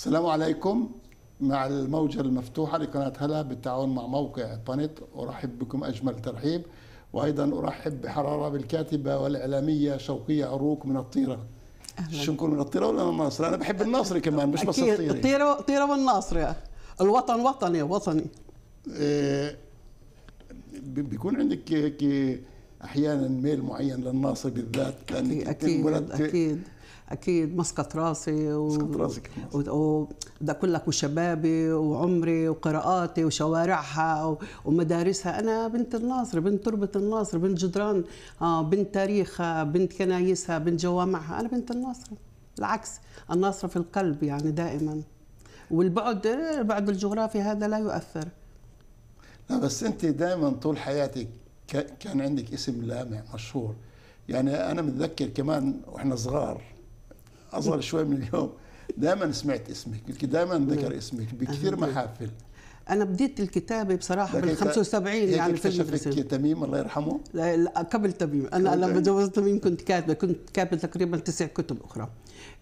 السلام عليكم مع الموجة المفتوحة لقناة هلا بالتعاون مع موقع بانيت أرحب بكم أجمل ترحيب وأيضا أرحب بحرارة بالكاتبة والإعلامية شوقية عروق من الطيرة شو نكون من الطيرة ولا من الناصرة أنا بحب الناصري كمان مش بس الطيرة الطيرة طيرة والناصرة الوطن وطني وطني إيه بيكون عندك أحيانا ميل معين للناصري بالذات أكيد أكيد, أكيد. اكيد مسقط راسي و... مسقط راسك و... وده اقول لك وشبابي وعمري وقراءاتي وشوارعها و... ومدارسها انا بنت الناصر بنت تربه الناصر بنت جدران آه بنت تاريخها بنت كنايسها بنت جوامعها انا بنت الناصر العكس الناصر في القلب يعني دائما والبعد البعد الجغرافي هذا لا يؤثر لا بس انت دائما طول حياتك كان عندك اسم لامع مشهور يعني انا متذكر كمان واحنا صغار اصغر شوي من اليوم دائما سمعت اسمك دائما نعم. ذكر اسمك بكثير محافل انا بديت الكتابه بصراحه بال 75 يعني في المدرسه تميم الله يرحمه لا, لا قبل تميم انا لما تزوجت تميم كنت كاتبه كنت كاتبه تقريبا تسع كتب اخرى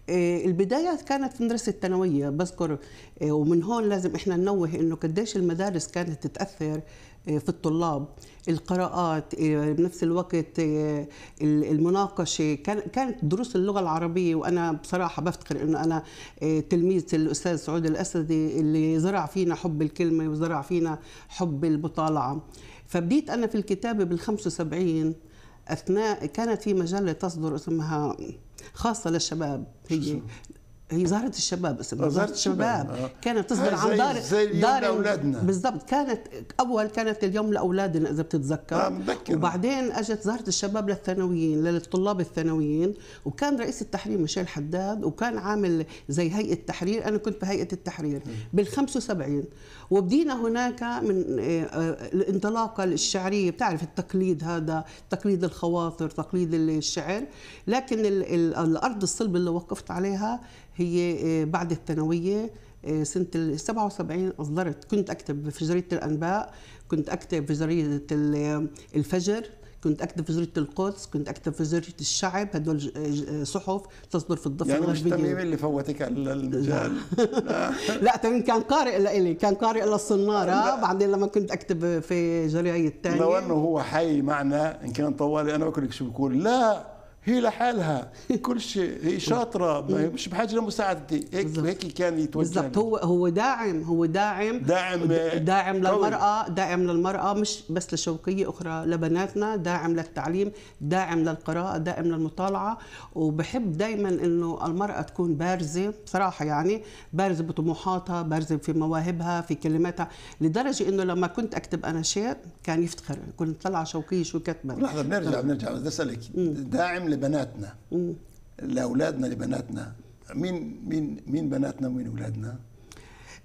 إيه، البدايات كانت في مدرسه الثانويه بذكر إيه، ومن هون لازم احنا ننوه انه قديش المدارس كانت تتاثر إيه، في الطلاب القراءات بنفس الوقت المناقشه كانت دروس اللغه العربيه وانا بصراحه بفتخر انه انا تلميذ الاستاذ سعود الاسدي اللي زرع فينا حب الكلمه وزرع فينا حب المطالعه فبديت انا في الكتابه بال 75 اثناء كانت في مجله تصدر اسمها خاصة للشباب هي هي زهرة الشباب اسمها آه، زهرة الشباب آه. كانت تصدر عن دار زي دار اولادنا بالضبط كانت اول كانت اليوم لاولادنا اذا بتتذكر آه وبعدين اجت زهرة الشباب للثانويين للطلاب الثانويين وكان رئيس التحرير ميشيل حداد وكان عامل زي هيئة التحرير انا كنت بهيئة التحرير بال 75 وبدينا هناك من آه، آه، الانطلاقة الشعرية بتعرف التقليد هذا تقليد الخواطر تقليد الشعر لكن الارض الصلب اللي وقفت عليها هي آه، بعد الثانويه آه، سنة ال 77 أصدرت كنت أكتب في جريدة الأنباء كنت أكتب في جريدة آه، الفجر كنت اكتب في جريده القدس كنت اكتب في جريده الشعب هدول صحف تصدر في الضفه يعني الغربيه يعني مش تميم اللي فوتك المجال لا, لا تميم كان قارئ لإلي كان قارئ للصناره بعدين لما كنت اكتب في جريده الثانيه لو انه هو حي معنا ان كان طوالي انا بقول لك شو بقول لا هي لحالها كل شيء هي شاطره مش بحاجه لمساعدتي هيك هيك كان يتوجه بالضبط هو هو داعم هو داعم داعم آه، داعم للمراه داعم للمراه مش بس لشوقيه اخرى لبناتنا داعم للتعليم داعم للقراءه داعم للمطالعه وبحب دائما انه المراه تكون بارزه بصراحه يعني بارزه بطموحاتها بارزه في مواهبها في كلماتها لدرجه انه لما كنت اكتب انا شيء كان يفتخر كنت طلع شوقيه شو كتبت لحظه بنرجع بنرجع بدي اسالك داعم لبناتنا لاولادنا لبناتنا مين مين مين بناتنا ومين اولادنا؟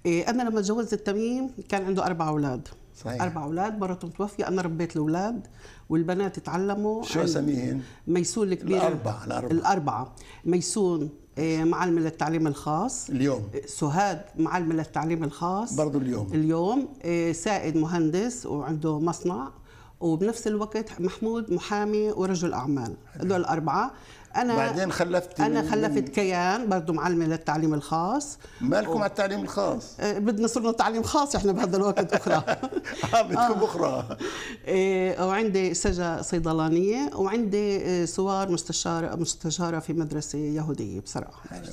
إيه انا لما تزوجت التميم كان عنده اربع اولاد صحيح اربع اولاد مرته متوفيه انا ربيت الاولاد والبنات تعلموا شو اسميهن؟ ميسون الكبير الاربعه الاربعه الاربعه ميسون إيه، معلمة للتعليم الخاص اليوم إيه، سهاد معلمة للتعليم الخاص برضه اليوم اليوم إيه، سائد مهندس وعنده مصنع وبنفس الوقت محمود محامي ورجل اعمال هذول الاربعه انا بعدين خلفت انا خلفت كيان برضه معلمه للتعليم الخاص مالكم و... على التعليم الخاص آه، بدنا صرنا تعليم خاص احنا بهذا الوقت اخرى اه بدكم آه. اخرى إيه وعندي سجا صيدلانيه وعندي آه، سوار مستشاره مستشاره في مدرسه يهوديه بصراحه يعني؟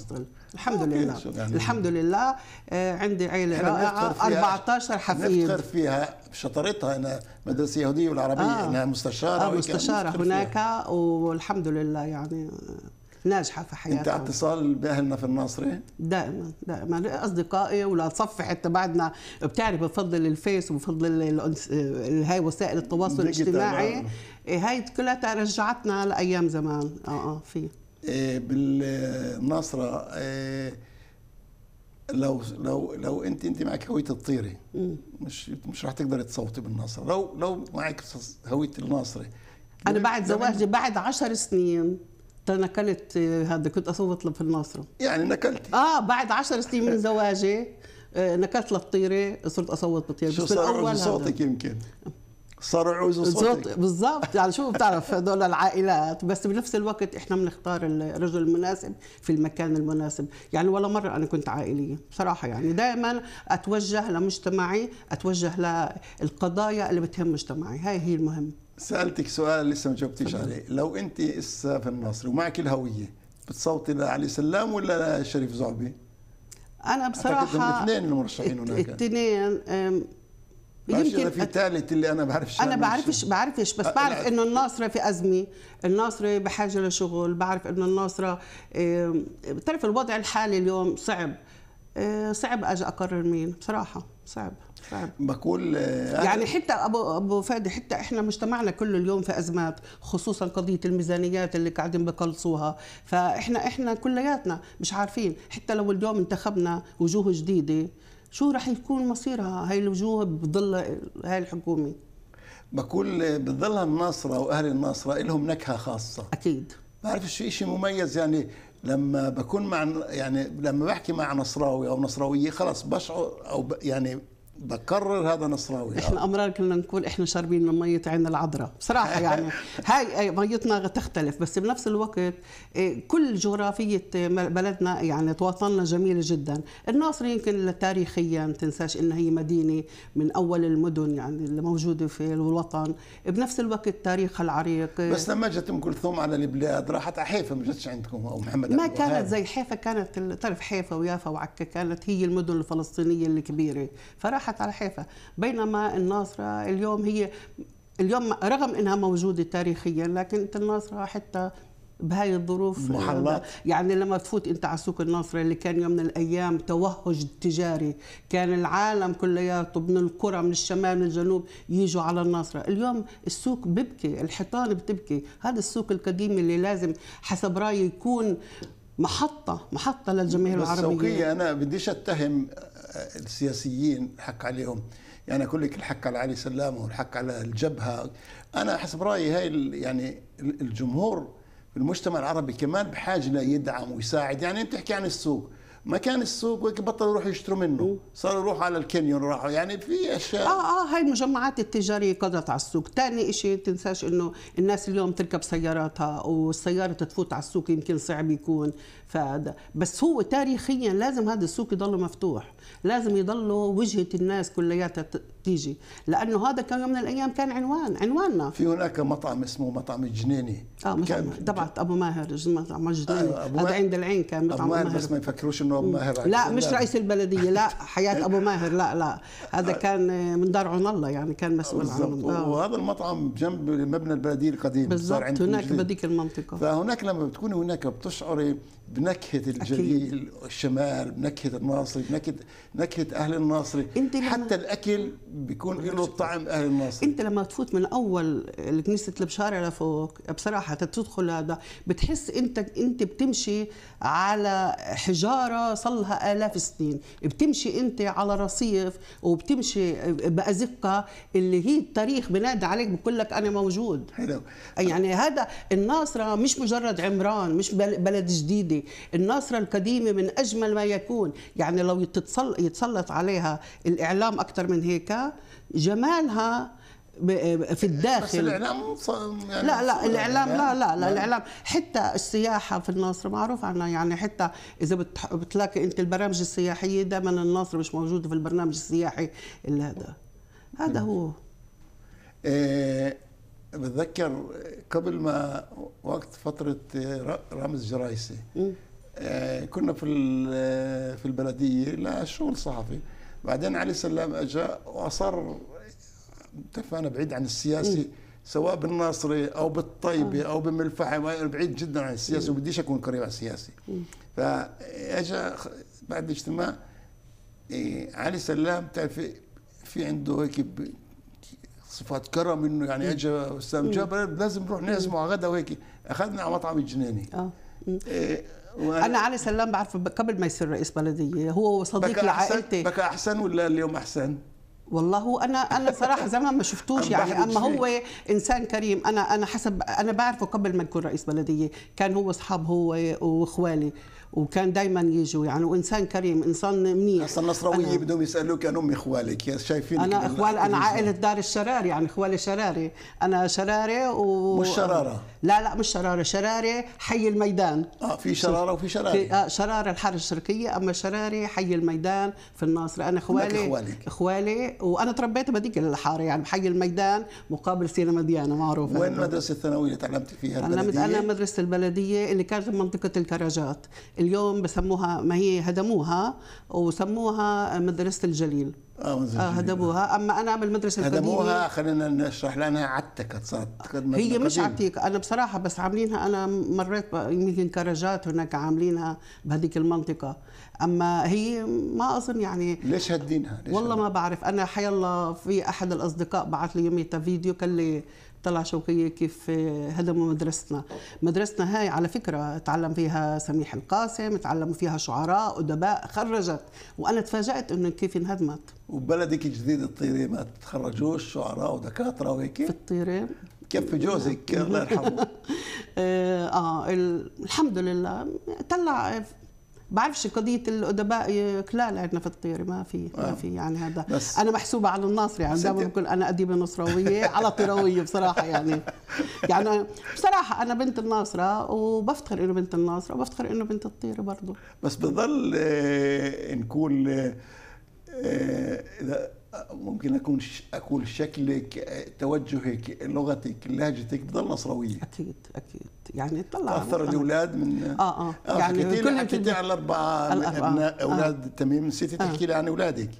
الحمد لله الحمد لله عندي عيله رائعه 14 حفيد نفتخر فيها شطرتها انها مدرسه يهوديه والعربيه آه. انها مستشاره آه مستشاره هناك والحمد لله يعني ناجحه في حياتي انت على اتصال باهلنا في الناصري؟ دائما دائما اصدقائي ولا صف حتى بعدنا بتعرف بفضل الفيس وبفضل هاي وسائل التواصل الاجتماعي آه. إيه، هاي كلها رجعتنا لايام زمان اه اه في إيه، بالناصره إيه، لو لو لو انت انت معك هويه الطيري مش مش راح تقدري تصوتي بالناصر لو لو معك هويه الناصري انا بعد زواجي بعد 10 سنين تنقلت آه، هذا كنت اصوت في الناصرة يعني نكلت اه بعد 10 سنين من زواجي آه، نكلت للطيري صرت اصوت بالطيري شو صار صوتك يمكن صاروا يعوزوا صوتك بالضبط يعني شو بتعرف هدول العائلات بس بنفس الوقت احنا بنختار الرجل المناسب في المكان المناسب يعني ولا مره انا كنت عائليه بصراحه يعني دائما اتوجه لمجتمعي اتوجه للقضايا اللي بتهم مجتمعي هاي هي المهم سالتك سؤال لسه ما جاوبتيش عليه لو انت اسا في النصر ومعك الهويه بتصوتي لعلي سلام ولا لشريف زعبي انا بصراحه الاثنين المرشحين هناك الاثنين يمكن في ثالث اللي انا بعرفش انا بعرفش بعرفش بس بعرف انه الناصره في ازمه الناصره بحاجه لشغل بعرف انه الناصره بتعرف الوضع الحالي اليوم صعب آه، صعب اجي اقرر مين بصراحه صعب صعب بقول آه، يعني حتى ابو ابو فادي حتى احنا مجتمعنا كله اليوم في ازمات خصوصا قضيه الميزانيات اللي قاعدين بقلصوها فاحنا احنا كلياتنا مش عارفين حتى لو اليوم انتخبنا وجوه جديده شو رح يكون مصيرها هاي الوجوه بظل هاي الحكومه بقول بتضلها الناصره واهل الناصره لهم نكهه خاصه اكيد بعرف شو شيء مميز يعني لما بكون مع يعني لما بحكي مع نصراوي او نصراويه خلص بشعر او يعني بكرر هذا نصراوي احنا امرار كنا نقول احنا شاربين من ميه عين العذراء بصراحه يعني هاي ميتنا تختلف بس بنفس الوقت إيه، كل جغرافيه بلدنا يعني تواطننا جميله جدا الناصر يمكن تاريخيا ما تنساش انها هي مدينه من اول المدن يعني اللي موجوده في الوطن بنفس الوقت تاريخها العريق بس لما جت ام كلثوم على البلاد راحت على حيفا ما جتش عندكم او محمد ما كانت زي حيفا كانت تعرف حيفا ويافا وعكا كانت هي المدن الفلسطينيه الكبيره فراحت راحت على حيفا بينما الناصرة اليوم هي اليوم رغم انها موجوده تاريخيا لكن انت الناصره حتى بهاي الظروف محلات يعني لما تفوت انت على سوق الناصره اللي كان يوم من الايام توهج تجاري كان العالم كلياته من القرى من الشمال من الجنوب يجوا على الناصره اليوم السوق ببكي الحيطان بتبكي هذا السوق القديم اللي لازم حسب رايي يكون محطه محطه للجماهير العربيه السوقيه انا بديش اتهم السياسيين الحق عليهم يعني اقول لك الحق على علي سلامه والحق على الجبهه انا حسب رايي هاي يعني الجمهور المجتمع العربي كمان بحاجه ليدعم ويساعد يعني انت تحكي عن السوق مكان السوق وهيك بطلوا يروحوا يشتروا منه صاروا يروحوا على الكنيون راحوا يعني في اشياء اه اه هاي المجمعات التجاريه قضت على السوق ثاني شيء تنساش انه الناس اليوم تركب سياراتها والسياره تفوت على السوق يمكن صعب يكون فهذا بس هو تاريخيا لازم هذا السوق يضل مفتوح لازم يضل وجهه الناس كلياتها تيجي لانه هذا كان يوم من الايام كان عنوان عنواننا في هناك مطعم اسمه مطعم الجنيني اه مطعم تبعت ابو ماهر مطعم آه، الجنيني هذا عند العين كان مطعم ابو ماهر, ماهر بس ما يفكروش انه ماهر لا مش لا. رئيس البلديه لا حياه ابو ماهر لا لا هذا آه. كان من دار عون الله يعني كان مسؤول عن وهذا المطعم جنب مبنى البلديه القديم بالضبط هناك بديك المنطقه فهناك لما بتكوني هناك بتشعري بنكهه الجليل الشمال بنكهه الناصري بنكهه نكهه اهل الناصري انت حتى الاكل بيكون له طعم اهل الناصري انت لما تفوت من اول كنيسه البشاره لفوق بصراحه تدخل هذا بتحس انت انت بتمشي على حجاره صار لها الاف السنين بتمشي انت على رصيف وبتمشي بازقه اللي هي التاريخ بنادى عليك بقول لك انا موجود حلو يعني هذا الناصره مش مجرد عمران مش بلد جديده الناصرة القديمة من أجمل ما يكون يعني لو يتسلط عليها الإعلام أكثر من هيك جمالها في الداخل بس الاعلام يعني لا لا الاعلام لا لا لا الاعلام حتى السياحه في الناصر معروف عنها يعني حتى اذا بتلاقي انت البرامج السياحيه دائما الناصر مش موجودة في البرنامج السياحي اللي هذا هذا هو إيه بتذكر قبل ما وقت فتره رامز جرايسي آه، كنا في آه، في البلديه لشغل صحفي بعدين علي سلام اجا واصر بتعرف انا بعيد عن السياسي سواء بالناصري او بالطيبه آه. او بملفحة يعني بعيد جدا عن السياسه وبديش اكون قريب على السياسي فاجا بعد الاجتماع إيه، علي سلام تعرف في عنده هيك صفات كرم انه يعني اجى استاذ جابر لازم نروح نسمع غدا وهيك اخذنا على مطعم الجناني اه إيه، انا علي سلام بعرفه قبل ما يصير رئيس بلديه هو صديق لعائلتي بكى احسن ولا اليوم احسن؟ والله انا انا صراحه زمان ما شفتوش يعني اما هو انسان كريم انا انا حسب انا بعرفه قبل ما يكون رئيس بلديه كان هو اصحاب هو واخوالي وكان دائما يجوا يعني وانسان كريم انسان منيح اصلا نصراويه بدهم يسالوك عن ام اخوالك شايفين انا اخوال انا عائله دار الشراري يعني اخوالي شراري انا شراري و مش شراره لا لا مش شراره شراري حي الميدان اه في شراره وفي شراري في آه شراره الحاره الشرقيه اما شراري حي الميدان في الناصره انا اخوالي اخوالي وانا تربيت بهذيك الحاره يعني بحي الميدان مقابل سينا مديانه معروفه وين المدرسه الثانويه تعلمت فيها البلديه؟ انا مدرسه البلديه اللي كانت بمنطقه الكراجات اليوم بسموها ما هي هدموها وسموها مدرسه الجليل اه مدرسه آه هدموها اما انا بالمدرسه القديمه هدموها خلينا نشرح لانها عتكت صارت هي مش عتيقه انا بصراحه بس عاملينها انا مريت يمكن كراجات هناك عاملينها بهذيك المنطقه اما هي ما اظن يعني ليش هدينها؟ ليش والله هدينها؟ ما بعرف انا حي الله في احد الاصدقاء بعث لي يوميتها فيديو قال لي طلع شوقية كيف هدموا مدرستنا مدرستنا هاي على فكرة تعلم فيها سميح القاسم تعلم فيها شعراء أدباء خرجت وأنا تفاجأت أنه كيف انهدمت وبلدك الجديد الطيرة ما تخرجوش شعراء ودكاترة وهيك في كيف في جوزك الله يرحمه آه،, اه الحمد لله طلع بعرفش قضيه الادباء آه، كلال عندنا في الطير ما في ما آه. في يعني هذا بس انا محسوبه على الناصري يعني دائما بقول انا اديبه نصراويه على طيروية بصراحه يعني يعني بصراحه انا بنت الناصره وبفتخر انه بنت الناصره وبفتخر انه بنت الطير برضه بس بضل آه، نقول اذا ممكن اكون اقول شكلك توجهك لغتك لهجتك بتضل نصراويه اكيد اكيد يعني طلع اثر الاولاد من اه اه, آه يعني كل حكيتي على الاربعه من ابناء آه. اولاد آه. تميم نسيتي آه. تحكي لي عن اولادك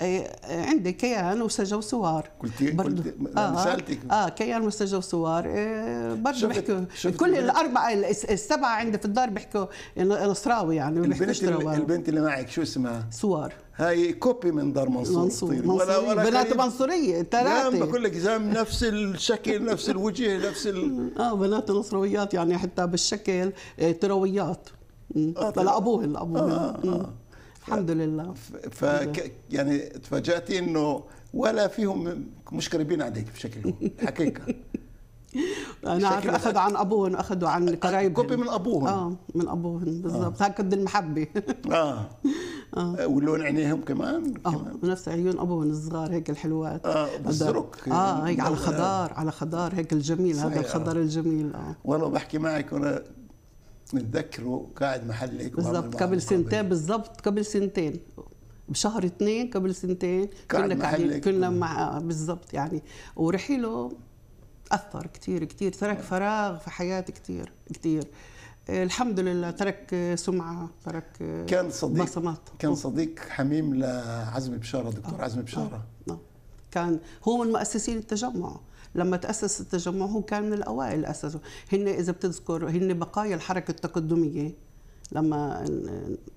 إيه، عندي كيان صور وسوار قلت قلت آه سالتك اه, آه، كيان وسجا وسوار إيه، برضه بيحكوا كل الاربعه السبعه عندي في الدار بيحكوا يعني، نصراوي يعني البنت اللي البنت اللي معك شو اسمها؟ سوار هاي كوبي من دار منصور, منصور. طيب. منصور. ولا ولا بنات منصوريه ثلاثه نعم، بقول لك زام نفس الشكل نفس الوجه نفس ال... اه بنات نصرويات يعني حتى بالشكل إيه، ترويات آه طيب. لابوهن آه. آه آه. الحمد لله ف يعني تفاجاتي انه ولا فيهم مش قريبين عليك بشكل حقيقه انا عارف اخذوا عن ابوهم اخذوا عن قرايبهم كوبي من ابوهم اه من ابوهم بالضبط آه. قد المحبه آه. اه اه ولون عينيهم كمان اه نفس عيون ابوهم الصغار هيك الحلوات اه بالزرق اه هيك على خضار على خضار هيك الجميل هذا الخضار الجميل اه والله بحكي معك وانا متذكره قاعد محلك بالضبط قبل سنتين بالضبط قبل سنتين بشهر اثنين قبل سنتين كنا قاعدين كنا مع بالضبط يعني ورحيله اثر كثير كثير ترك فراغ في حياتي كثير كثير الحمد لله ترك سمعه ترك كان صديق بصمات. كان صديق حميم لعزمي بشاره دكتور آه. عزمي بشاره آه. آه. كان هو من مؤسسين التجمع لما تأسس التجمع هو كان من الأوائل أسسوا هن إذا بتذكر هن بقايا الحركة التقدمية لما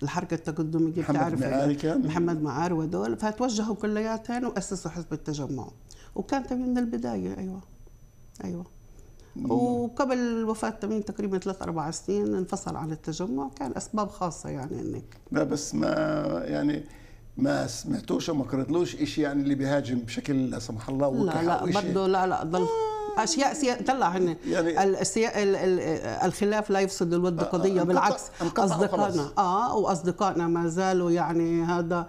الحركة التقدمية بتعرف يعني. محمد معار كان محمد معار ودول فتوجهوا كلياتهم وأسسوا حزب التجمع وكان تميم من البداية أيوة أيوة وقبل وفاة تميم تقريبا ثلاث أربع سنين انفصل عن التجمع كان أسباب خاصة يعني إنك لا بس ما يعني ما سمعتوش وما قريتلوش شيء يعني اللي بيهاجم بشكل لا سمح الله لا لا برضه لا لا ضل آه. اشياء سيا... طلع هنا يعني السيا... ال... ال... الخلاف لا يفسد الود آه، آه، قضيه بالعكس اصدقائنا اه واصدقائنا ما زالوا يعني هذا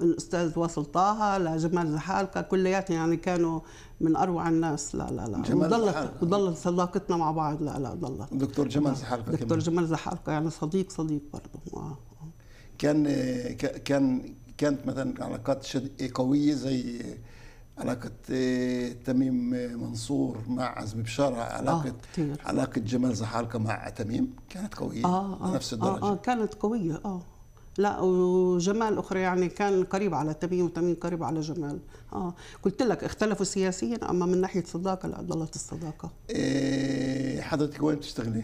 الاستاذ واصل طه لجمال زحالقه كلياتنا يعني كانوا من اروع الناس لا لا لا جمال وضلت وضلت صداقتنا مع بعض لا لا ضلت دكتور جمال زحالقه دكتور كمان. جمال زحالقه يعني صديق صديق برضه آه. كان كان كانت مثلا علاقات قويه زي علاقة تميم منصور مع عزمي بشارة علاقة آه علاقة جمال زحالقة مع تميم كانت قوية آه آه نفس الدرجة آه, آه كانت قوية آه لا وجمال أخرى يعني كان قريب على تميم وتميم قريب على جمال آه قلت لك اختلفوا سياسيا أما من ناحية صداقة لا ضلت الصداقة إيه حضرتك وين بتشتغلي؟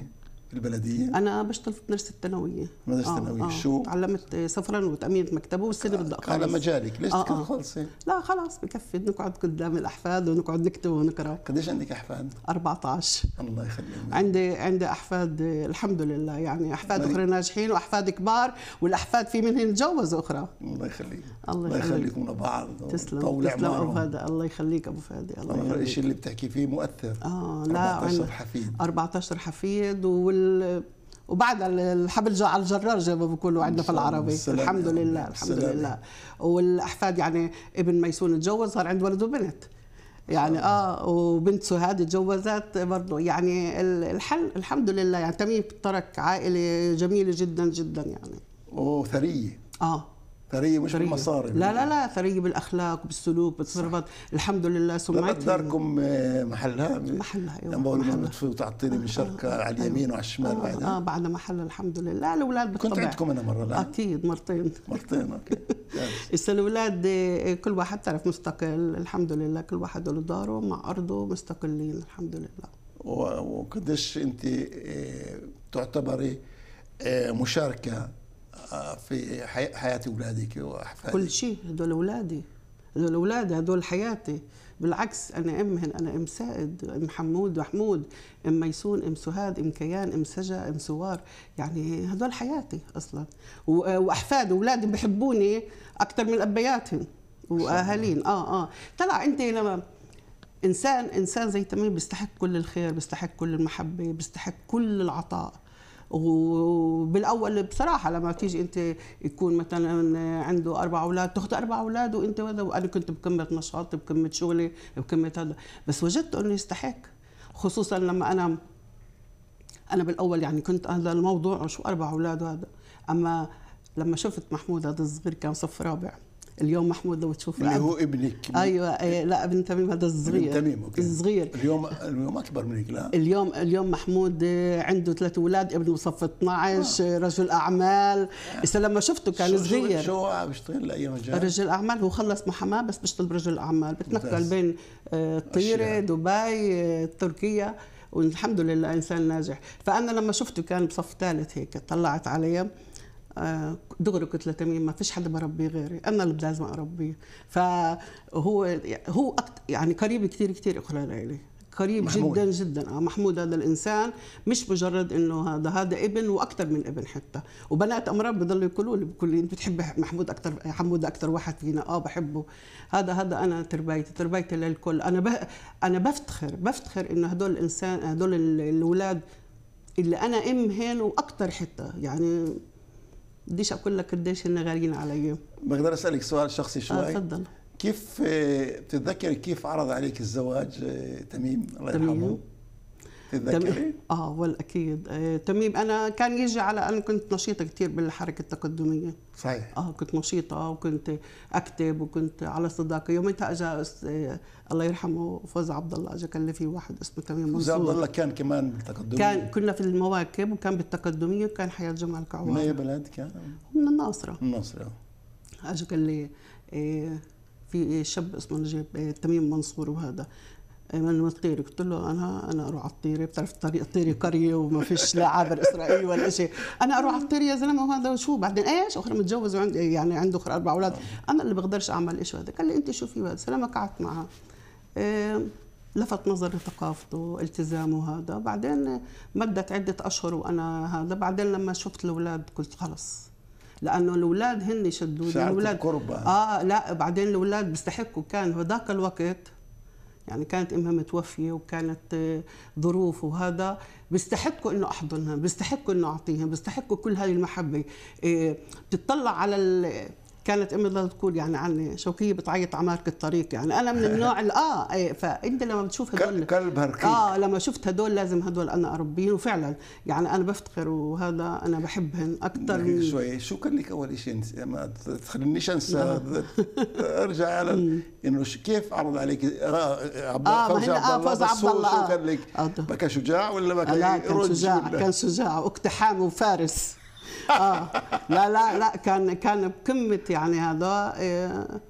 البلديه انا بشتغل في مدرسه الثانويه مدرسه آه، الثانويه آه آه. شو تعلمت سفرا وتامين مكتبه والسنه بدي اخلص على مجالك ليش آه آه. لا خلاص بكفي نقعد قدام الاحفاد ونقعد نكتب ونقرا قديش عندك احفاد 14 الله يخليهم عندي عندي احفاد الحمد لله يعني احفاد اخرى ناجحين واحفاد كبار والاحفاد في منهم تجوزوا اخرى الله يخليك الله يخليكم لبعض تسلم تسلم ابو فادي الله يخليك ابو فادي الله يخليك الشيء اللي بتحكي فيه مؤثر اه لا 14 حفيد 14 حفيد وال وبعد الحبل على الجرار زي ما بيقولوا عندنا في العربي الحمد لله الحمد سلام. لله والاحفاد يعني ابن ميسون تجوز صار عنده ولد وبنت يعني اه وبنت سهاد تجوزت برضه يعني الحل الحمد لله يعني تميم ترك عائله جميله جدا جدا يعني وثريه اه ثريه مش ثرية. بالمصاري لا لا لا ثريه بالاخلاق بالسلوك بالتصرفات الحمد لله سمعتي داركم آه، محلها محلها ايوه لما بتفوتي وتعطيني من شركه آه،, آه على أيوة. اليمين وعلى الشمال آه بعدها اه بعد محل الحمد لله الاولاد بالطبع كنت عندكم انا مره لا اكيد مرتين مرتين اوكي هسه الاولاد آه، كل واحد تعرف مستقل الحمد لله كل واحد له داره مع ارضه مستقلين الحمد لله وقديش انت تعتبري مشاركه في حياه اولادك واحفادك كل شيء هدول اولادي هدول اولادي هدول حياتي بالعكس انا امهن انا ام سائد ام حمود وحمود ام ميسون ام سهاد ام كيان ام سجا ام سوار يعني هدول حياتي اصلا واحفاد اولادي بحبوني اكثر من ابياتهم واهالين اه اه طلع انت لما انسان انسان زي تميم بيستحق كل الخير بيستحق كل المحبه بيستحق كل العطاء وبالاول بصراحه لما تيجي انت يكون مثلا عنده اربع اولاد تاخذ اربع اولاد وانت وانا كنت بقمه نشاطي بقمه شغلي بقمه هذا بس وجدت انه يستحق خصوصا لما انا انا بالاول يعني كنت هذا الموضوع شو اربع اولاد وهذا اما لما شفت محمود هذا الصغير كان صف رابع اليوم محمود لو تشوف اللي هو ابنك ايوه إيه، لا ابن تميم هذا الصغير ابن تميم اوكي الصغير اليوم اليوم اكبر منك لا اليوم اليوم محمود آه، عنده ثلاث اولاد ابنه صف 12 آه. رجل اعمال هسه آه. لما شفته كان صغير شو بيشتغل لاي مجال؟ رجل اعمال هو خلص محاماه بس بيشتغل برجل اعمال بتنقل بين الطيره آه، دبي آه، تركيا والحمد لله انسان ناجح فانا لما شفته كان بصف ثالث هيك طلعت عليه آه، دغري قلت له تميم ما فيش حد بربيه غيري انا اللي لازم اربيه فهو هو يعني قريب كثير كثير اخرى لي قريب محمود. جدا جدا آه، محمود هذا الانسان مش مجرد انه هذا هذا ابن واكثر من ابن حتى وبنات امراض بضلوا يقولوا لي بكل انت بتحب محمود اكثر حمود اكثر واحد فينا اه بحبه هذا هذا انا تربيتي تربيتي للكل انا ب... انا بفتخر بفتخر انه هدول الانسان هدول الاولاد اللي انا امهن واكثر حتى يعني بديش اقول لك قديش هن غاليين علي بقدر اسالك سؤال شخصي شوي آه، تفضل كيف بتتذكري آه، كيف عرض عليك الزواج آه، تميم الله يرحمه تتذكري؟ اه والاكيد آه تميم انا كان يجي على انا كنت نشيطه كثير بالحركه التقدميه صحيح اه كنت نشيطه وكنت اكتب وكنت على صداقه يومتها اجى آه الله يرحمه فوز عبد الله اجى في واحد اسمه تميم منصور فوز عبد الله كان كمان بالتقدميه كان كنا في المواكب وكان بالتقدميه وكان حياه جمال كعوان من اي بلد كان؟ من الناصره من الناصره اجى قال لي آه في شاب اسمه نجيب آه، تميم منصور وهذا ايمن الطيري قلت له انا انا اروح على الطيري بتعرف الطريق الطيري قريه وما فيش لا عابر اسرائيلي ولا شيء انا اروح على الطيري يا زلمه وهذا شو بعدين ايش اخر متجوز وعندي يعني عنده اخر اربع اولاد انا اللي بقدرش اعمل ايش هذا قال لي انت شوفي بس سلامه قعدت معها إيه، لفت نظري ثقافته التزامه هذا بعدين مدت عدة أشهر وأنا هذا بعدين لما شفت الأولاد قلت خلص لانه الاولاد هن شدوا الاولاد اه لا بعدين الاولاد بيستحقوا كان هذاك الوقت يعني كانت امها متوفيه وكانت آه، ظروف وهذا بيستحقوا انه احضنهم بيستحقوا انه اعطيهم بيستحقوا كل هذه المحبه آه، بتطلع على كانت امي تضل تقول يعني عني شوكيه بتعيط على مارك الطريق يعني انا من النوع اه إيه، فانت لما بتشوف هدول كلب هركيك اه لما شفت هدول لازم هدول انا اربيهم وفعلا يعني انا بفتخر وهذا انا بحبهن اكثر من شوي شو كان لك اول شيء ما تخلينيش انسى ارجع على انه كيف عرض عليك آه، آه، عبد الله آه فوز عبد الله شو كان لك آه، كان شجاع ولا ما كان لا كان شجاع كان شجاع واقتحام وفارس اه لا لا لا كان كان بقمه يعني هذا آه،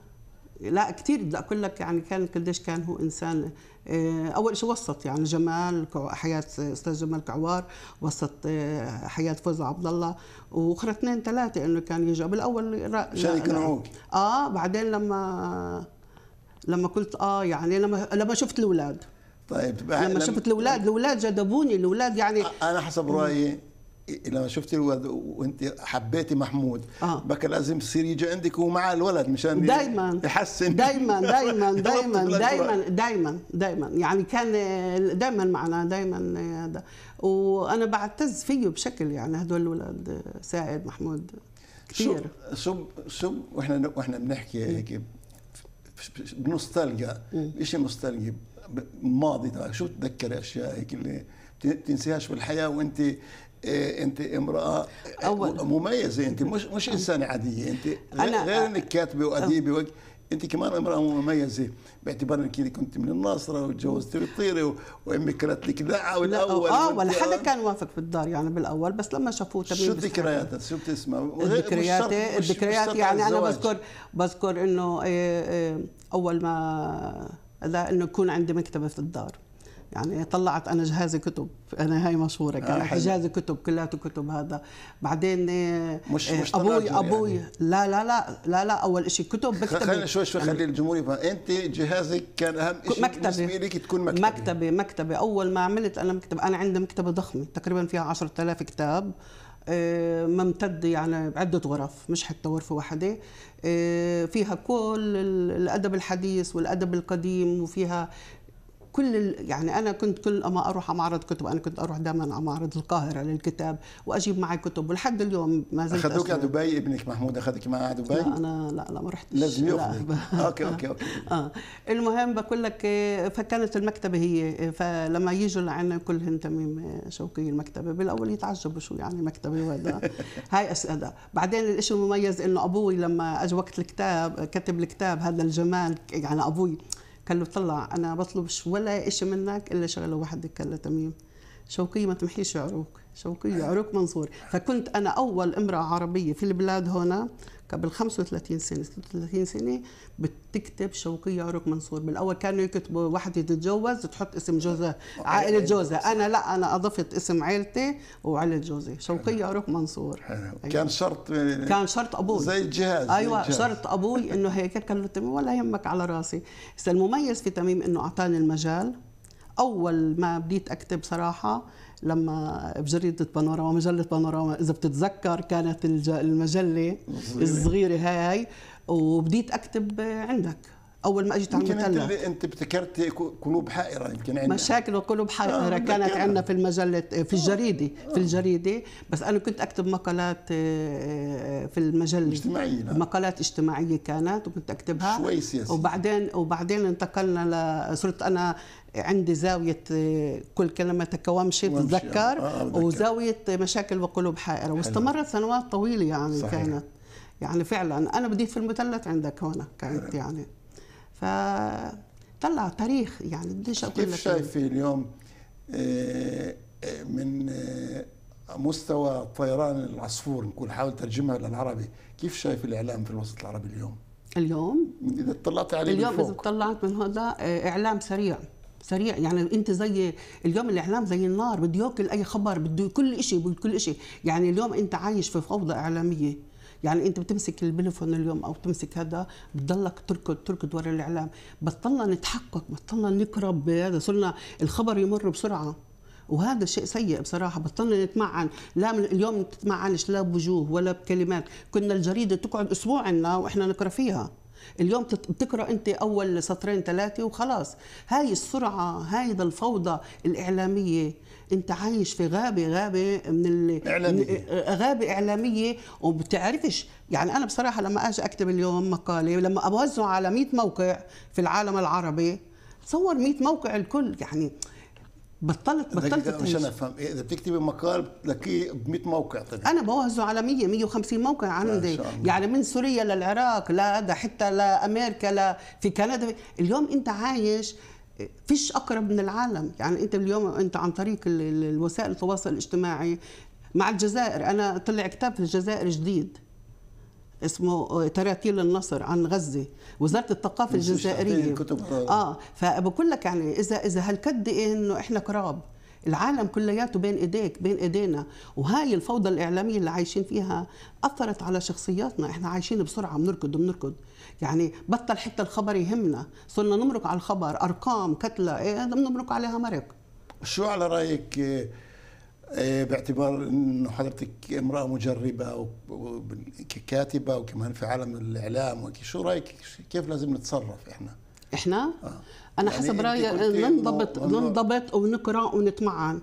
لا كثير بدي اقول لك يعني كان قديش كان هو انسان آه، اول شيء وسط يعني جمال حياه استاذ جمال كعوار وسط آه، حياه فوز عبد الله واخرى اثنين ثلاثه انه كان يجوا بالاول شريك يقنعوك اه بعدين لما لما قلت اه يعني لما لما شفت الاولاد طيب لما شفت الاولاد الاولاد جذبوني الاولاد يعني انا حسب رايي لما شفتي الولد وانت حبيتي محمود آه. بك لازم يصير يجي عندك ومع الولد مشان دايما يحسن دايما دايما دايما دايما دايما دايما يعني كان دايما معنا دايما هذا وانا بعتز فيه بشكل يعني هدول الاولاد سعيد محمود كثير شو شو واحنا واحنا بنحكي هيك بنوستالجيا شيء نوستالجي ماضي طيب، شو بتتذكري اشياء هيك اللي بتنسيهاش بالحياه وانت إيه، انت امراه أول. مميزه انت مش مش انسانه عاديه انت أنا غير انك كاتبه واديبه وك... انت كمان امراه مميزه باعتبار انك كنت من الناصره وتجوزتي وتطيري وامك كانت لك لا بالاول اه ولا حدا كان وافق في الدار يعني بالاول بس لما شافوه تبين شو ذكرياتها شو بتسمع ذكرياتي الذكريات يعني انا بذكر بذكر انه إيه، إيه، اول ما لا انه يكون عندي مكتبه في الدار يعني طلعت انا جهازي كتب انا هاي مشهوره آه، كانت آه كتب كلياته كتب هذا بعدين آه، مش, مش آه، ابوي ابوي يعني. لا لا لا لا لا اول شيء كتب بكتب خلينا شوي شوي يعني خلي الجمهور يفهم انت جهازك كان اهم شيء بالنسبه لك تكون مكتبه مكتبه مكتبه اول ما عملت انا مكتبه انا عندي مكتبه ضخمه تقريبا فيها 10000 كتاب ممتد يعني بعدة غرف مش حتى غرفة واحدة فيها كل الأدب الحديث والأدب القديم وفيها كل يعني انا كنت كل ما اروح على معرض كتب انا كنت اروح دائما على معرض القاهره للكتاب واجيب معي كتب ولحد اليوم ما زلت اخذوك على دبي ابنك محمود اخذك معه على دبي؟ لا انا لا لا ما رحتش لازم ياخذك اوكي اوكي اوكي اه المهم بقول لك فكانت المكتبه هي فلما يجوا لعنا كلهم تميم شوقي المكتبه بالاول يتعجبوا شو يعني مكتبه وهذا هاي اسئله بعدين الشيء المميز انه ابوي لما اجى وقت الكتاب كتب الكتاب هذا الجمال يعني ابوي قال له طلع انا بطلبش ولا شيء منك الا شغله واحده قال له تميم شوقية ما تمحيش عروق شوقية عروق منصور فكنت أنا أول امرأة عربية في البلاد هنا قبل 35 سنه 36 سنه بتكتب شوقيه عروق منصور بالاول كانوا يكتبوا وحده تتجوز تحط اسم جوزها عائله جوزها انا لا انا اضفت اسم عائلتي وعائله جوزي شوقيه عروق منصور أيوة. كان شرط كان شرط ابوي زي الجهاز ايوه الجهاز. شرط ابوي انه هيك قال له ولا يهمك على راسي هسه المميز في تميم انه اعطاني المجال اول ما بديت اكتب صراحه لما بجريده بانوراما مجله بانوراما اذا بتتذكر كانت المجله الصغيره هاي وبديت اكتب عندك اول ما اجيت على انت, انت ابتكرت قلوب حائره يمكن عندنا مشاكل وقلوب حائره آه كانت عندنا في المجله آه. في الجريده آه. في الجريده بس انا كنت اكتب مقالات آه، في المجله اجتماعيه مقالات اجتماعيه كانت وكنت اكتبها شوي سياسي وبعدين وبعدين انتقلنا ل... صرت انا عندي زاويه آه، كل كلمه تكومشي تتذكر آه, آه، وزاويه مشاكل وقلوب حائره واستمرت سنوات طويله يعني صحيح. كانت يعني فعلا انا بديت في المثلث عندك هنا كانت يعني ف طلع تاريخ يعني بديش اقول كيف شايفه اليوم آه، من مستوى طيران العصفور نقول حاول ترجمها للعربي كيف شايف الاعلام في الوسط العربي اليوم اليوم اذا طلعت عليه اليوم اذا اطلعت من هذا اعلام سريع سريع يعني انت زي اليوم الاعلام زي النار بده ياكل اي خبر بده كل شيء كل شيء يعني اليوم انت عايش في فوضى اعلاميه يعني انت بتمسك البليفون اليوم او بتمسك هذا بتضلك تركض تركض ورا الاعلام بطلنا نتحقق بطلنا نقرب بهذا صرنا الخبر يمر بسرعه وهذا شيء سيء بصراحه بطلنا نتمعن لا من اليوم ما بتتمعنش لا بوجوه ولا بكلمات كنا الجريده تقعد اسبوع عنا واحنا نقرا فيها اليوم بتقرا انت اول سطرين ثلاثه وخلاص هاي السرعه هاي الفوضى الاعلاميه انت عايش في غابه غابه من ال... إعلامية. آه، غابه اعلاميه وبتعرفش يعني انا بصراحه لما اجي اكتب اليوم مقاله لما اوزعه على 100 موقع في العالم العربي تصور 100 موقع الكل يعني بطلت بطلت مش انا افهم إيه، اذا بتكتبي مقال بتلاقيه ب 100 موقع تاني. طيب. انا بوزعه على 100 150 موقع عندي يعني من سوريا للعراق لا حتى لامريكا لا في كندا اليوم انت عايش فيش اقرب من العالم يعني انت اليوم انت عن طريق وسائل التواصل الاجتماعي مع الجزائر انا طلع كتاب في الجزائر جديد اسمه تراتيل آه، النصر عن غزه وزاره الثقافه الجزائريه اه فبقول لك يعني اذا اذا هالقد ايه انه احنا قراب العالم كلياته بين ايديك بين ايدينا وهاي الفوضى الاعلاميه اللي عايشين فيها اثرت على شخصياتنا احنا عايشين بسرعه بنركض بنركض يعني بطل حتى الخبر يهمنا صرنا نمرق على الخبر ارقام كتلى ايه بنمرق عليها مرق شو على رايك آه، إيه، باعتبار انه حضرتك امراه مجربه وككاتبه وكمان في عالم الاعلام شو رايك كيف لازم نتصرف احنا؟ احنا؟ آه. انا يعني حسب رايي ننضبط ننضبط ونقرا ونتمعن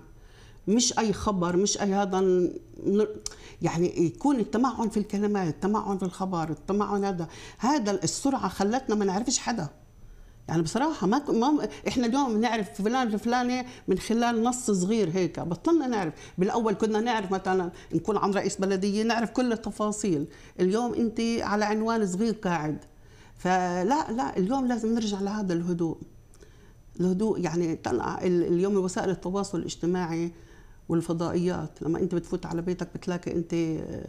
مش اي خبر مش اي هذا يعني يكون التمعن في الكلمات التمعن في الخبر التمعن هذا هذا السرعه خلتنا ما نعرفش حدا يعني بصراحه ما, ما احنا اليوم نعرف فلان الفلاني من خلال نص صغير هيك بطلنا نعرف بالاول كنا نعرف مثلا نكون عن رئيس بلديه نعرف كل التفاصيل اليوم انت على عنوان صغير قاعد فلا لا اليوم لازم نرجع لهذا الهدوء الهدوء يعني طلع اليوم وسائل التواصل الاجتماعي والفضائيات لما انت بتفوت على بيتك بتلاقي انت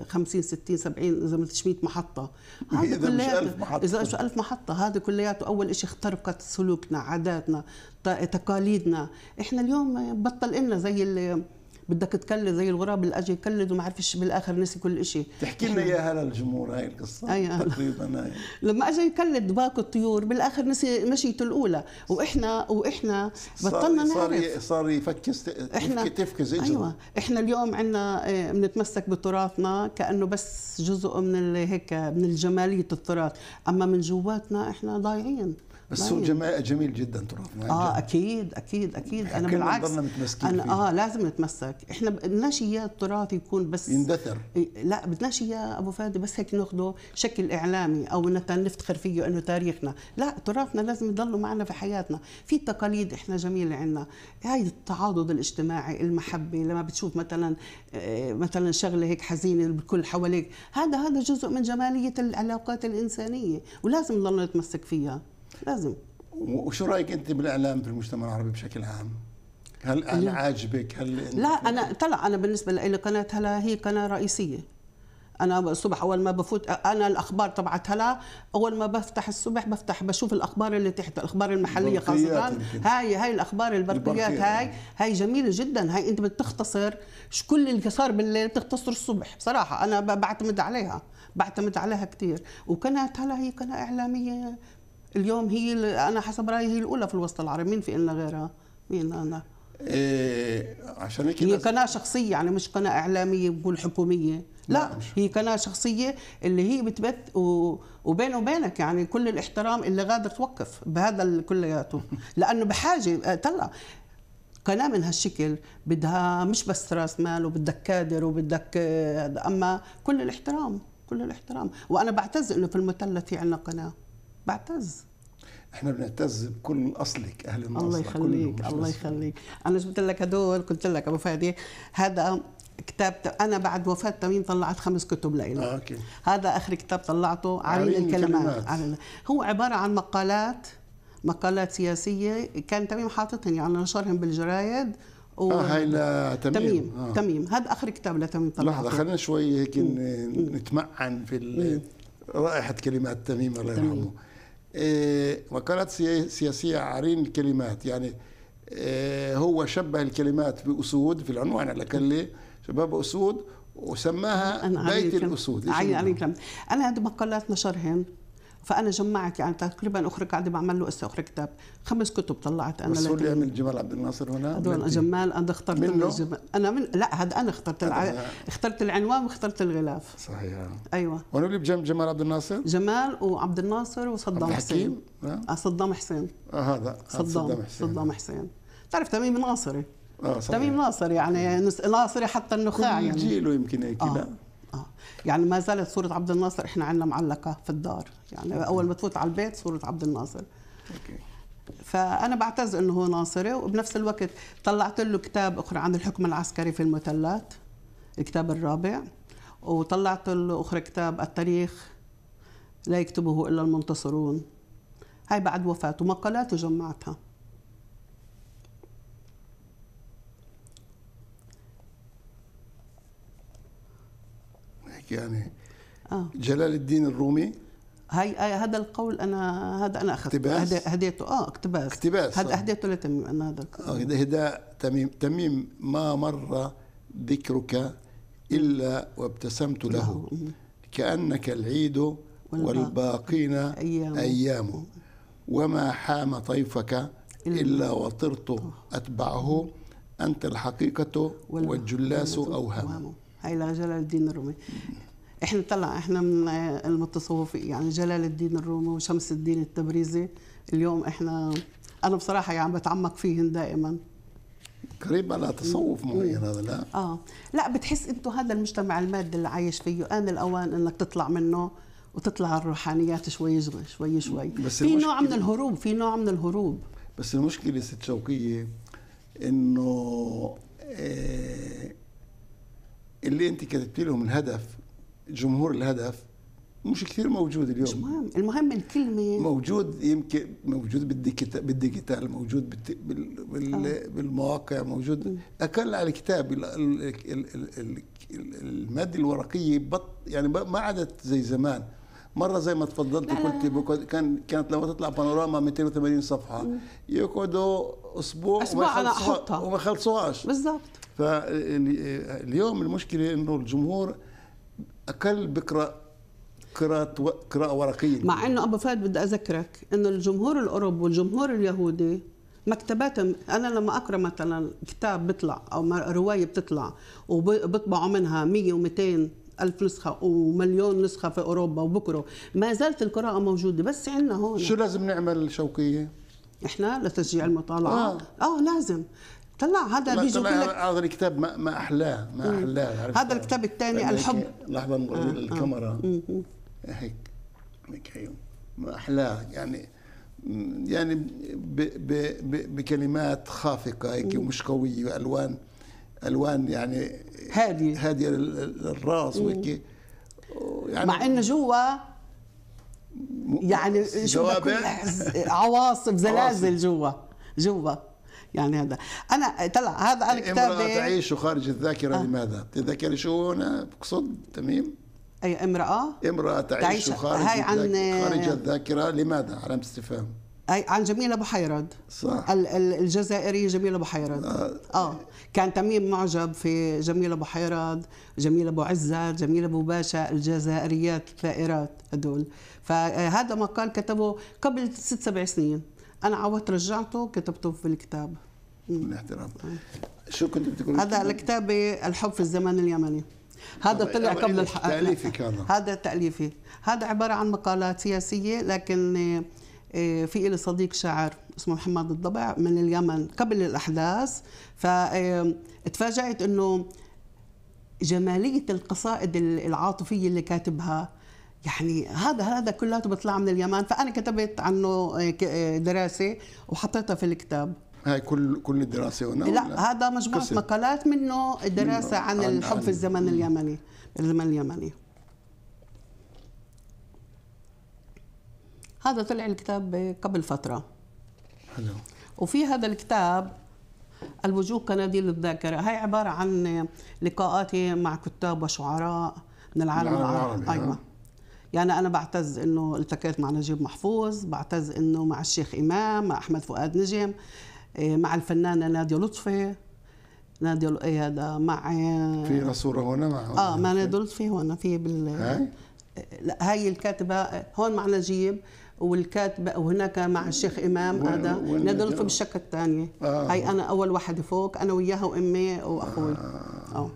50 60 70 اذا ما 100 محطه هذا كلياته اذا مش 1000 محطه هذا كلياته اول شيء اخترقت سلوكنا عاداتنا تقاليدنا احنا اليوم بطل لنا زي اللي بدك تكلد زي الغراب اللي اجى يكلد وما عرفش بالاخر نسي كل شيء تحكي لنا اياها للجمهور هاي القصه أي تقريبا هاي لما اجى يكلد باكو الطيور بالاخر نسي مشيته الاولى واحنا واحنا بطلنا صار نعرف صار صار يفكس احنا تفكز اجره ايوه احنا اليوم عندنا آه، بنتمسك بتراثنا كانه بس جزء من هيك من الجماليه التراث اما من جواتنا احنا ضايعين بس سوق جميل جدا تراثنا اه اكيد اكيد اكيد انا بالعكس انا اه لازم نتمسك احنا بدناش اياه التراث يكون بس يندثر لا بدناش اياه ابو فادي بس هيك ناخده شكل اعلامي او نفتخر فيه انه تاريخنا لا تراثنا لازم يضلوا معنا في حياتنا في تقاليد احنا جميله عندنا هاي التعاضد الاجتماعي المحبه لما بتشوف مثلا آه، مثلا شغله هيك حزينه الكل حواليك هذا هذا جزء من جماليه العلاقات الانسانيه ولازم نضل نتمسك فيها لازم وشو رايك انت بالاعلام في المجتمع العربي بشكل عام؟ هل انا عاجبك؟ هل لا انا طلع انا بالنسبه لي قناه هلا هي قناه رئيسيه انا الصبح اول ما بفوت انا الاخبار تبعت هلا اول ما بفتح الصبح بفتح بشوف الاخبار اللي تحت الاخبار المحليه خاصه هاي هاي الاخبار البرقيات هاي هاي جميله جدا هاي انت بتختصر كل اللي صار بالليل بتختصر الصبح بصراحه انا بعتمد عليها بعتمد عليها كثير وقناه هلا هي قناه اعلاميه اليوم هي انا حسب رايي هي الاولى في الوسط العربي مين في إلنا غيرها مين انا إيه عشان هيك هي قناه شخصيه يعني مش قناه اعلاميه بقول حكوميه لا هي قناه شخصيه اللي هي بتبث و... وبينه وبينك يعني كل الاحترام اللي غادر توقف بهذا كلياته لانه بحاجه آه، طلع قناه من هالشكل بدها مش بس راس مال وبدك كادر وبدك آه، اما كل الاحترام كل الاحترام وانا بعتز انه في المثلث في عندنا قناه بعتز احنا بنعتز بكل اصلك اهل الناصره الله يخليك الله يخليك انا جبت لك هدول قلت لك ابو فادي هذا كتاب انا بعد وفاه تميم طلعت خمس كتب لإله آه، أوكي. هذا اخر كتاب طلعته عن الكلمات عن هو عباره عن مقالات مقالات سياسيه كان تميم حاططهم يعني نشرهم بالجرايد و... آه هاي لتميم تميم آه. تميم هذا اخر كتاب لتميم طلعته لحظه خلينا شوي هيك نتمعن في رائحه كلمات تميم الله يرحمه مقالات إيه، سياسية عرين الكلمات يعني إيه، هو شبه الكلمات بأسود في العنوان على كل شبه بأسود وسماها بيت الأسود أنا عندي مقالات نشرهن فانا جمعت يعني تقريبا اخر قاعده بعمل له هسه اخر كتاب خمس كتب طلعت انا بس هو اللي جمال عبد الناصر هنا هذول جمال انا اخترت الجمال. انا من لا هذا انا اخترت الع... اخترت العنوان واخترت الغلاف صحيح ايوه وانا اللي بجنب جمال عبد الناصر جمال وعبد الناصر وصدام حسين أه؟ صدام حسين آه، هذا آه، صدام صدام حسين تعرف تميم ناصري اه صحيح. تميم ناصري يعني ناصري حتى النخاع يعني جيله يمكن هيك آه. يعني ما زالت صوره عبد الناصر احنا عندنا معلقه في الدار يعني اول ما تفوت على البيت صوره عبد الناصر أوكي. فانا بعتز انه هو ناصري وبنفس الوقت طلعت له كتاب اخرى عن الحكم العسكري في المثلات الكتاب الرابع وطلعت له اخرى كتاب التاريخ لا يكتبه الا المنتصرون هاي بعد وفاته مقالاته جمعتها يعني آه. جلال الدين الرومي هاي هذا القول انا هذا انا اخذته هديته اه اقتباس اقتباس هذا اهديته آه. لتميم انا هذا القول آه هداء تميم تميم ما مر ذكرك الا وابتسمت له كانك العيد والباقين ايام أيامه وما حام طيفك إلا وطرت آه. أتبعه أنت الحقيقة والجلاس أوهامه هيلا جلال الدين الرومي احنا طلع احنا من المتصوفين يعني جلال الدين الرومي وشمس الدين التبريزي اليوم احنا انا بصراحه يعني بتعمق فيهم دائما قريب على تصوف معين هذا لا اه لا بتحس انتم هذا المجتمع المادي اللي عايش فيه ان الاوان انك تطلع منه وتطلع الروحانيات شوي شوي شوي بس في نوع من الهروب في نوع من الهروب بس المشكله ست شوقيه انه إيه اللي انت كتبتي لهم الهدف جمهور الهدف مش كثير موجود اليوم مش مهم المهم الكلمه موجود يمكن موجود بالديجيتال بالديجيتال موجود بال آه. بالمواقع موجود اقل على الكتاب الماده الورقيه بط يعني ما عادت زي زمان مره زي ما تفضلت قلت كان كانت لما تطلع بانوراما 280 صفحه يقعدوا اسبوع اسبوع على احطها وما خلصوهاش بالضبط فاليوم المشكله انه الجمهور اقل بقرا قراءة قراءة ورقية مع انه ابو فهد بدي اذكرك انه الجمهور الاوروبي والجمهور اليهودي مكتباتهم انا لما اقرا مثلا كتاب بيطلع او روايه بتطلع وبطبعوا منها 100 و200 ألف نسخة ومليون نسخة في أوروبا وبكره ما زالت القراءة موجودة بس عندنا هون شو لازم نعمل شوقية؟ احنا لتشجيع المطالعه اه, آه، لازم طلع هذا بيجي بيقول لك هذا الكتاب ما, ما احلاه ما احلاه هذا الكتاب الثاني الحب لحظه آه. آه. الكاميرا آه. هيك هيك هيو ما احلاه يعني يعني ب ب ب بكلمات خافقه هيك ومش قويه والوان الوان يعني هاديه هاديه للراس وهيك يعني مع انه جوا يعني شو عواصف زلازل جوا جوا يعني هذا انا طلع هذا انا كتابي امرأة تعيش خارج الذاكرة آه. لماذا؟ تتذكري شو انا بقصد تميم؟ اي امرأة؟ امرأة تعيش, تعيش خارج, هاي عن... خارج الذاكرة لماذا؟ علامة استفهام اي عن جميله بحيرد صح الجزائريه جميله بحيرد آه. اه كان تميم معجب في جميله بحيرد جميله ابو عزه جميله ابو باشا الجزائريات الثائرات هدول فهذا مقال كتبه قبل ست سبع سنين انا عودت رجعته كتبته في الكتاب من احترام شو كنت بتقول هذا الكتاب الحب في الزمان اليمني هذا طلع قبل الح... تأليفي كان هذا تأليفي هذا عبارة عن مقالات سياسية لكن إيه، في إلي صديق شاعر اسمه محمد الضبع من اليمن قبل الأحداث فتفاجأت إيه، أنه جمالية القصائد العاطفية اللي كاتبها يعني هذا هذا كله بيطلع من اليمن فأنا كتبت عنه إيه، دراسة وحطيتها في الكتاب هاي كل كل الدراسه هنا لا هذا مجموعه مقالات منه دراسه عن, عن الحب عن... في الزمن اليمني الزمن اليمني هذا طلع الكتاب قبل فتره حلو وفي هذا الكتاب الوجوه كناديل الذاكرة هاي عبارة عن لقاءاتي مع كتاب وشعراء من العالم العربي أيوة يعني أنا بعتز إنه التقيت مع نجيب محفوظ بعتز إنه مع الشيخ إمام مع أحمد فؤاد نجم إيه، مع الفنانة نادية لطفي نادي إيه، هذا مع إيه، في صورة هون مع اه مع نادي لطفي هون في بال هاي؟ لا هاي الكاتبة هون مع نجيب والكاتبة وهناك مع الشيخ إمام هذا في الشقه الثانيه آه. هاي أنا أول واحد فوق أنا وياها وأمي وأخوي آه. آه.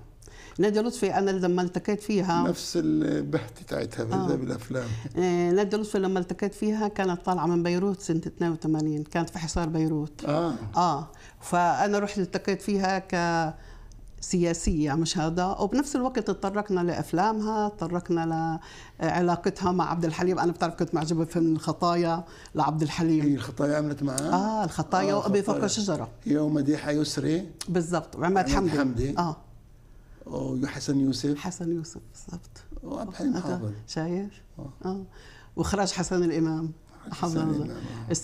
نادي لطفي انا لما التقيت فيها نفس البحث تاعتها آه. بالافلام آه، نادي لطفي لما التقيت فيها كانت طالعه من بيروت سنه 82 كانت في حصار بيروت اه اه فانا رحت التقيت فيها ك سياسية مش هذا وبنفس الوقت تطرقنا لأفلامها تطرقنا لعلاقتها مع عبد الحليم أنا بتعرف كنت معجبة في الخطايا لعبد الحليم هي الخطايا عملت معاه آه الخطايا آه وأبي فوق الشجرة هي ومديحة يسري بالضبط وعماد حمدي حمدي آه وحسن يوسف حسن يوسف بالضبط وعبد الحليم حافظ شايف؟ آه, آه. وإخراج حسن الإمام حافظة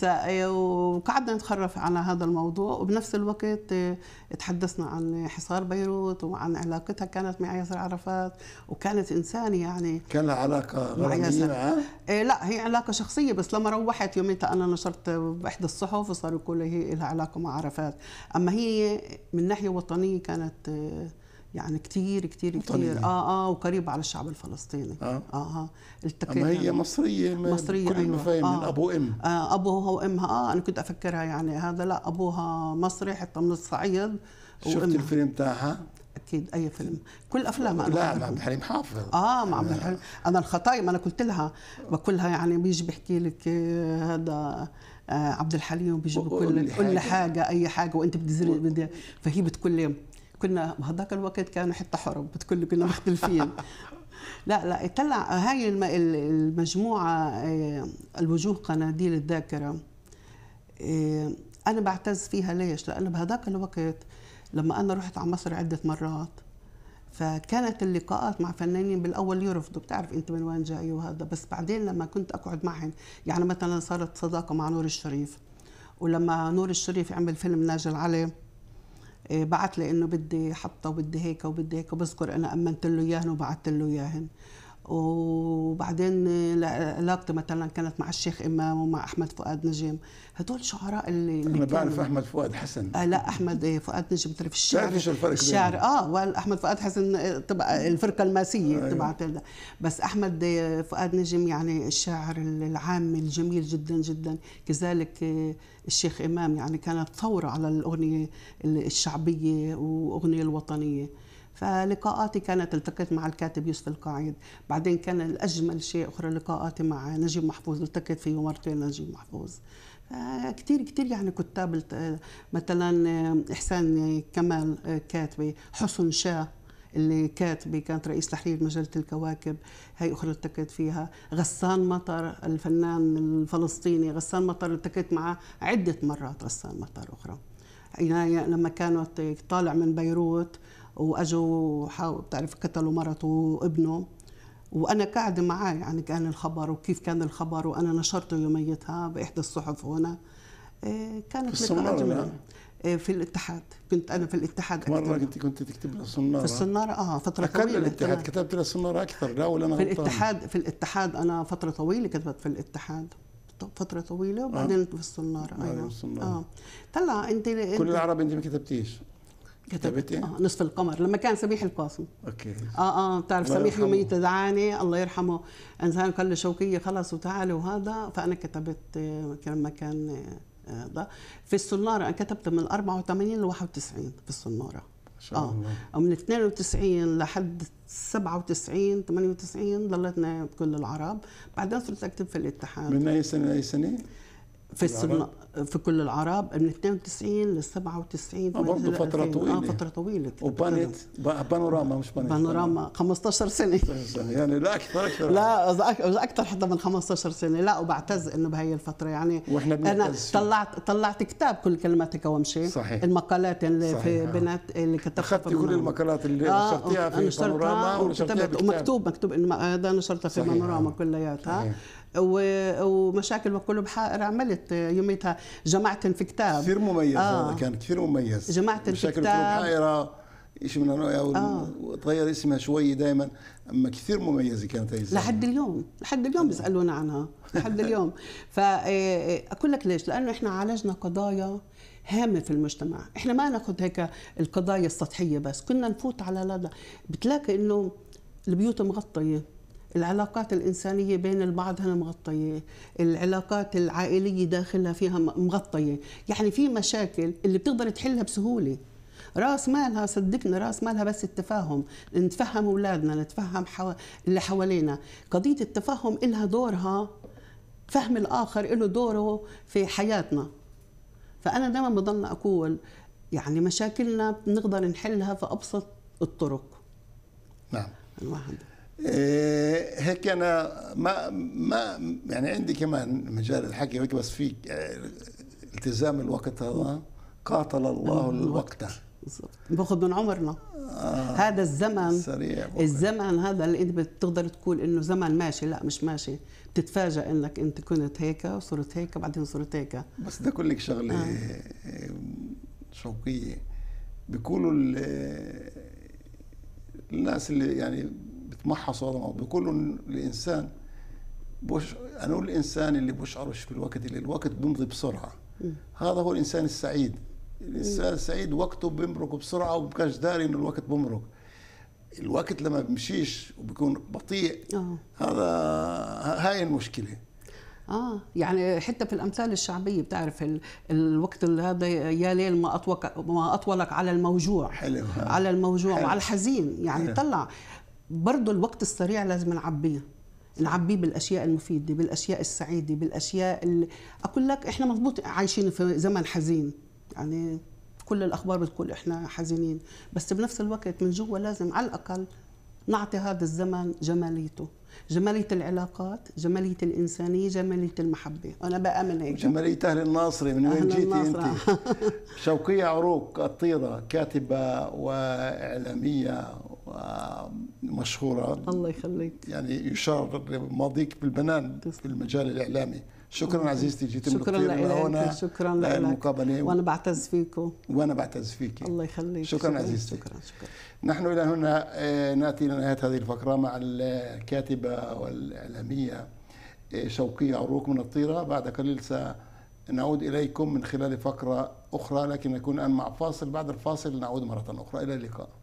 آه، وقعدنا نتخرف على هذا الموضوع وبنفس الوقت آه، تحدثنا عن حصار بيروت وعن علاقتها كانت مع ياسر عرفات وكانت إنسان يعني كان لها علاقة مع ياسر إيه لا هي علاقة شخصية بس لما روحت يوميتها أنا نشرت بإحدى الصحف وصار يقول هي لها علاقة مع عرفات أما هي من ناحية وطنية كانت يعني كتير كتير كثير كتير اه اه وقريب على الشعب الفلسطيني اه اه, آه. التقينا اما هي يعني. مصريه مصريه كل أيوة. المفاهيم آه. من ابو وام آه ابوها وامها اه انا كنت افكرها يعني هذا لا ابوها مصري حتى من الصعيد شفت الفيلم تاعها؟ اكيد اي فيلم كل افلام انا لا مع عبد الحليم حافظ اه مع عبد الحليم انا الخطايم انا قلت لها بقول لها يعني بيجي بحكي لك هذا آه، عبد الحليم بيجي بقول لك كل حاجه اي حاجه وانت بدي فهي بتقول لي كنا بهذاك الوقت كانوا حتى حرب بتكل كنا مختلفين لا لا طلع هاي المجموعة آه، الوجوه قناديل الذاكرة آه، أنا بعتز فيها ليش؟ لأنه بهذاك الوقت لما أنا رحت على مصر عدة مرات فكانت اللقاءات مع فنانين بالاول يرفضوا بتعرف انت من وين جاي وهذا بس بعدين لما كنت اقعد معهم يعني مثلا صارت صداقه مع نور الشريف ولما نور الشريف عمل فيلم ناجي العلي إيه، بعت لي انه بدي حطه وبدي هيك وبدي هيك وبذكر انا امنت له اياهن وبعثت له اياهن وبعدين آه، علاقتي مثلا كانت مع الشيخ امام ومع احمد فؤاد نجيم هدول شعراء اللي انا بعرف احمد فؤاد حسن آه لا احمد آه، فؤاد نجم تعرف الشعر الفرق الشعر اه احمد فؤاد حسن آه، تبع الفرقه الماسيه آه أيوه. تبعت آه بس احمد آه، فؤاد نجم يعني الشاعر العامي الجميل جدا جدا كذلك الشيخ امام يعني كانت ثوره على الاغنيه الشعبيه واغنيه الوطنيه فلقاءاتي كانت التقيت مع الكاتب يوسف القاعد بعدين كان الأجمل شيء أخرى لقاءاتي مع نجيب محفوظ التقيت فيه مرتين نجيب محفوظ كثير كثير يعني كتاب آه، مثلا آه، احسان آه، كمال كاتبه حسن شاه اللي كاتبه كانت رئيس تحرير مجله الكواكب هي اخرى التقيت فيها غسان مطر الفنان الفلسطيني غسان مطر التقيت معه عده مرات غسان مطر اخرى يعني لما كانت طالع من بيروت واجوا بتعرف قتلوا مرته وابنه وانا قاعده معاه يعني كان الخبر وكيف كان الخبر وانا نشرته يوميتها باحدى الصحف هنا آه، كانت في الصنارة آه، في الاتحاد كنت انا في الاتحاد مرة اكثر مرة كنت كنت تكتب للصنارة في الصنارة اه فترة طويلة الاتحاد كتبت للصنارة اكثر لا ولا انا في الاتحاد في الاتحاد انا فترة طويلة كتبت في الاتحاد فترة طويلة آه. وبعدين آه. في الصنارة ايوه آه. اه طلع انت كل العرب انت ما كتبتيش كتبت إيه؟ آه نصف القمر لما كان سميح القاسم اوكي اه اه بتعرف سميح يوم تدعاني الله يرحمه انسان قال له شوقيه خلص وتعالي وهذا فانا كتبت آه، لما كان ده آه، آه، في السناره انا كتبت من 84 ل 91 في السناره شاء آه. ومن من 92 لحد 97 98 ضليتنا بكل العرب بعدين صرت اكتب في الاتحاد من اي سنه لاي سنه؟ في السناره في كل العرب من 92 لل 97 آه برضه آه، فترة طويلة آه فترة طويلة وبانيت بانوراما مش بانيت بانوراما 15 سنة 15 سنة يعني لا أكثر أكثر لا أكثر حتى من 15 سنة لا وبعتز إنه بهي الفترة يعني واحنا أنا طلعت طلعت كتاب كل كلماتك وامشي صحيح المقالات اللي صحيح. في بنات اللي كتبتها أخذت كل المقالات اللي آه، نشرتيها في بانوراما ونشرتها ومكتوب مكتوب إنه هذا نشرتها في بانوراما كلياتها ومشاكل وكل بحائر عملت يوميتها جمعت في كتاب كثير مميز آه. هذا كان كثير مميز جمعت في كتاب مشاكل ايش من النوع آه. وتغير اسمها شوي دائما اما كثير مميزه كانت هي لحد اليوم لحد اليوم آه. بيسالونا عنها لحد اليوم فاقول آه، آه، لك ليش لانه احنا عالجنا قضايا هامه في المجتمع احنا ما ناخذ هيك القضايا السطحيه بس كنا نفوت على لدى بتلاقي انه البيوت مغطيه العلاقات الإنسانية بين البعض هنا مغطية العلاقات العائلية داخلها فيها مغطية يعني في مشاكل اللي بتقدر تحلها بسهولة راس مالها صدقنا راس مالها بس التفاهم نتفهم اولادنا نتفهم حو... اللي حوالينا قضيه التفاهم إلها دورها فهم الاخر له دوره في حياتنا فانا دائما بضل اقول يعني مشاكلنا بنقدر نحلها في ابسط الطرق نعم الواحد إيه، هيك انا ما ما يعني عندي كمان مجال الحكي هيك بس في آه، التزام الوقت هذا قاتل الله الوقت باخذ من عمرنا آه هذا الزمن سريع بقى. الزمن هذا اللي انت بتقدر تقول انه زمن ماشي لا مش ماشي بتتفاجئ انك انت كنت هيك وصرت هيك بعدين صرت هيك بس بدي اقول لك شغله آه. آه، شوقيه بيقولوا الناس اللي يعني يطمعها هذا الموضوع بيقولوا الانسان بوش انا اقول الانسان اللي في بالوقت اللي الوقت بيمضي بسرعه هذا هو الانسان السعيد الانسان السعيد وقته بيمرق بسرعه وبكاش داري انه الوقت بيمرق الوقت لما بمشيش وبكون بطيء أوه. هذا هاي المشكله اه يعني حتى في الامثال الشعبيه بتعرف ال... الوقت هذا يا ليل ما اطولك ما اطولك على الموجوع حلو على الموجوع حلو. وعلى الحزين يعني حلو. طلع برضه الوقت السريع لازم نعبيه نعبيه بالاشياء المفيده بالاشياء السعيده بالاشياء اللي اقول لك احنا مضبوط عايشين في زمن حزين يعني كل الاخبار بتقول احنا حزينين بس بنفس الوقت من جوا لازم على الاقل نعطي هذا الزمن جماليته جمالية العلاقات جمالية الإنسانية جمالية المحبة أنا بآمن هيك جمالية أهل الناصرة من وين جيتي أنت شوقية عروق الطيرة كاتبة وإعلامية مشهوره الله يخليك يعني يشار ماضيك بالبنان في المجال الاعلامي شكرا عزيزتي جيت شكرا لك شكرا لك المقابله وانا بعتز فيكم وانا بعتز فيك الله يخليك شكرا, شكرا عزيزتي شكرا شكرا نحن الى هنا آه، ناتي الى نهايه هذه الفقره مع الكاتبه والاعلاميه آه، شوقيه عروق من الطيره بعد قليل سنعود اليكم من خلال فقره اخرى لكن نكون الان مع فاصل بعد الفاصل نعود مره اخرى الى اللقاء